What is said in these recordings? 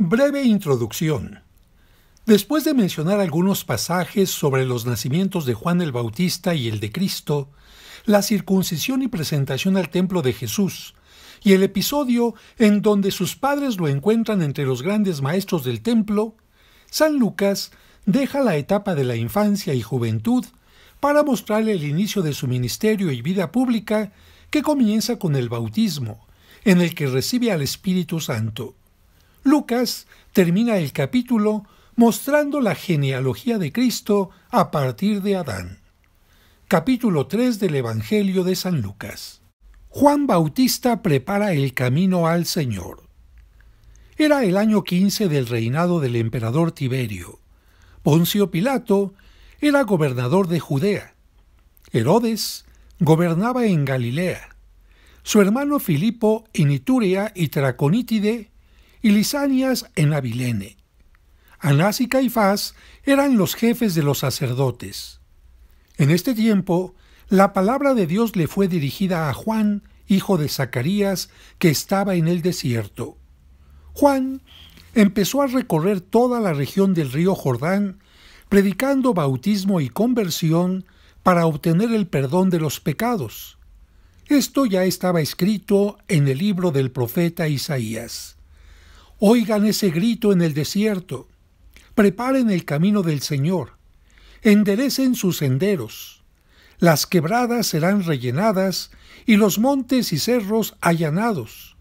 Breve introducción. Después de mencionar algunos pasajes sobre los nacimientos de Juan el Bautista y el de Cristo, la circuncisión y presentación al templo de Jesús, y el episodio en donde sus padres lo encuentran entre los grandes maestros del templo, San Lucas deja la etapa de la infancia y juventud para mostrarle el inicio de su ministerio y vida pública que comienza con el bautismo, en el que recibe al Espíritu Santo. Lucas termina el capítulo mostrando la genealogía de Cristo a partir de Adán. Capítulo 3 del Evangelio de San Lucas. Juan Bautista prepara el camino al Señor. Era el año 15 del reinado del emperador Tiberio. Poncio Pilato era gobernador de Judea. Herodes gobernaba en Galilea. Su hermano Filipo en y Traconítide y Lisanias en Abilene. Anás y Caifás eran los jefes de los sacerdotes. En este tiempo, la palabra de Dios le fue dirigida a Juan, hijo de Zacarías, que estaba en el desierto. Juan empezó a recorrer toda la región del río Jordán, predicando bautismo y conversión para obtener el perdón de los pecados. Esto ya estaba escrito en el libro del profeta Isaías. Oigan ese grito en el desierto. Preparen el camino del Señor. Enderecen sus senderos. Las quebradas serán rellenadas y los montes y cerros allanados.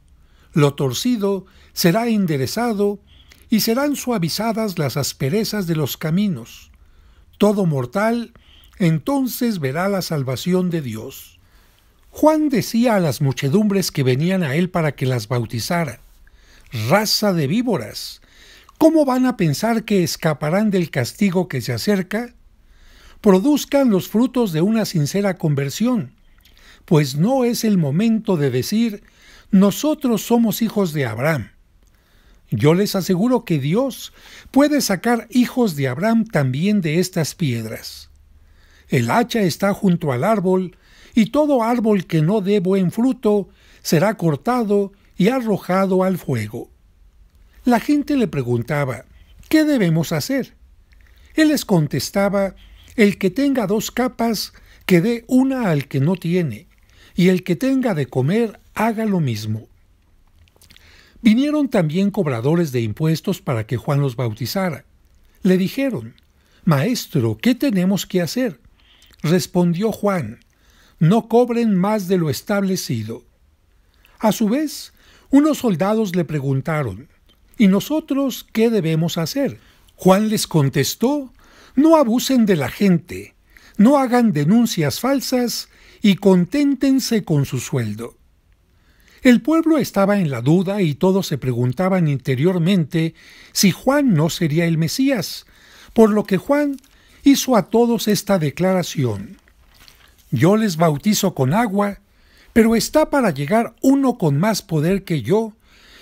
Lo torcido será enderezado y serán suavizadas las asperezas de los caminos. Todo mortal entonces verá la salvación de Dios. Juan decía a las muchedumbres que venían a él para que las bautizara, raza de víboras. ¿Cómo van a pensar que escaparán del castigo que se acerca? Produzcan los frutos de una sincera conversión, pues no es el momento de decir, nosotros somos hijos de Abraham. Yo les aseguro que Dios puede sacar hijos de Abraham también de estas piedras. El hacha está junto al árbol, y todo árbol que no dé buen fruto será cortado y arrojado al fuego. La gente le preguntaba, ¿qué debemos hacer? Él les contestaba, el que tenga dos capas, que dé una al que no tiene, y el que tenga de comer, haga lo mismo. Vinieron también cobradores de impuestos para que Juan los bautizara. Le dijeron, Maestro, ¿qué tenemos que hacer? Respondió Juan, No cobren más de lo establecido. A su vez, unos soldados le preguntaron, ¿y nosotros qué debemos hacer? Juan les contestó, no abusen de la gente, no hagan denuncias falsas y conténtense con su sueldo. El pueblo estaba en la duda y todos se preguntaban interiormente si Juan no sería el Mesías, por lo que Juan hizo a todos esta declaración. Yo les bautizo con agua, pero está para llegar uno con más poder que yo,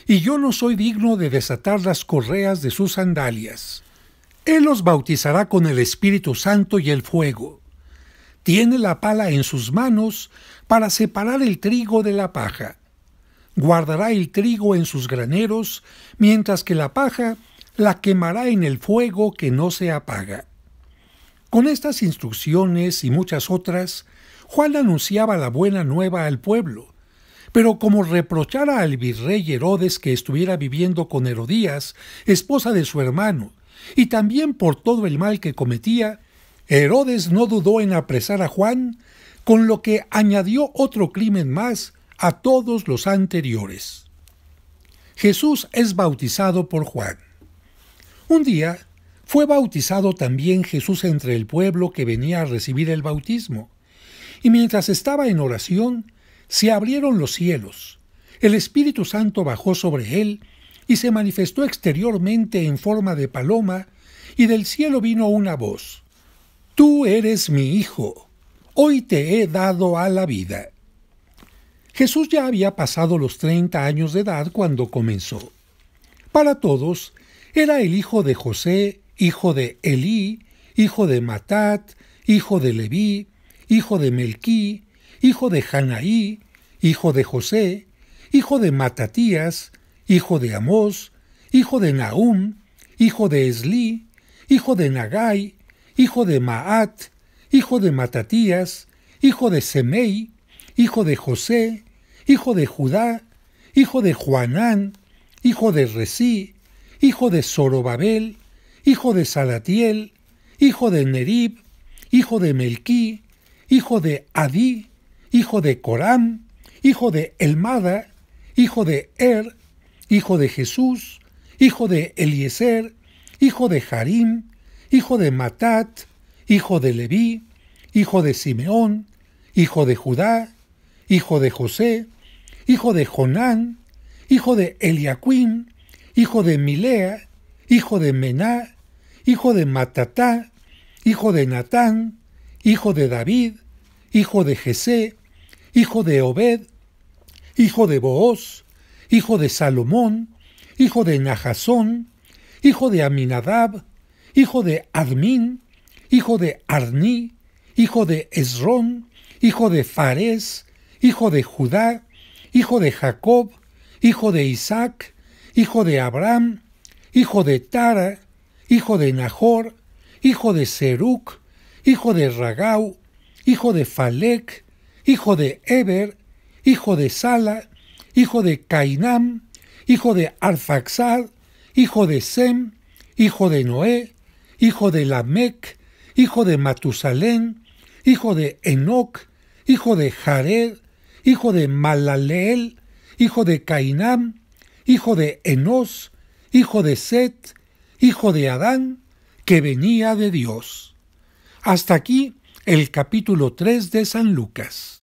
y yo no soy digno de desatar las correas de sus sandalias. Él los bautizará con el Espíritu Santo y el fuego. Tiene la pala en sus manos para separar el trigo de la paja. Guardará el trigo en sus graneros, mientras que la paja la quemará en el fuego que no se apaga. Con estas instrucciones y muchas otras, Juan anunciaba la buena nueva al pueblo, pero como reprochara al virrey Herodes que estuviera viviendo con Herodías, esposa de su hermano, y también por todo el mal que cometía, Herodes no dudó en apresar a Juan, con lo que añadió otro crimen más a todos los anteriores. Jesús es bautizado por Juan. Un día fue bautizado también Jesús entre el pueblo que venía a recibir el bautismo, y mientras estaba en oración, se abrieron los cielos, el Espíritu Santo bajó sobre él y se manifestó exteriormente en forma de paloma, y del cielo vino una voz, Tú eres mi Hijo, hoy te he dado a la vida. Jesús ya había pasado los treinta años de edad cuando comenzó. Para todos, era el hijo de José, hijo de Elí, hijo de Matat, hijo de Leví, hijo de Melquí, hijo de Janaí, hijo de José, hijo de Matatías, hijo de Amós, hijo de Nahum, hijo de Esli, hijo de Nagai, hijo de Maat, hijo de Matatías, hijo de Semei, hijo de José, hijo de Judá, hijo de Juanán, hijo de Resí, hijo de Zorobabel, hijo de Salatiel, hijo de Nerib, hijo de Melquí, hijo de Adí, hijo de Corán, hijo de Elmada, hijo de Er, hijo de Jesús, hijo de Eliezer, hijo de Harim, hijo de Matat, hijo de Leví, hijo de Simeón, hijo de Judá, hijo de José, hijo de Jonán, hijo de Eliaquim, hijo de Milea, hijo de Mená, hijo de Matatá, hijo de Natán, hijo de David, hijo de Jesé, hijo de Obed, hijo de Booz, hijo de Salomón, hijo de Nahasón, hijo de Aminadab, hijo de Admin, hijo de Arní, hijo de Esrón, hijo de Fares, hijo de Judá, hijo de Jacob, hijo de Isaac, hijo de Abraham, hijo de Tara, hijo de Nahor, hijo de Seruc, hijo de Ragau, hijo de Falec, hijo de Eber, hijo de Sala, hijo de Cainam, hijo de Arfaxad, hijo de Sem, hijo de Noé, hijo de Lamec, hijo de Matusalén, hijo de Enoch, hijo de Jared, hijo de Malaleel, hijo de Cainam, hijo de Enos, hijo de Set, hijo de Adán, que venía de Dios. Hasta aquí el capítulo 3 de San Lucas.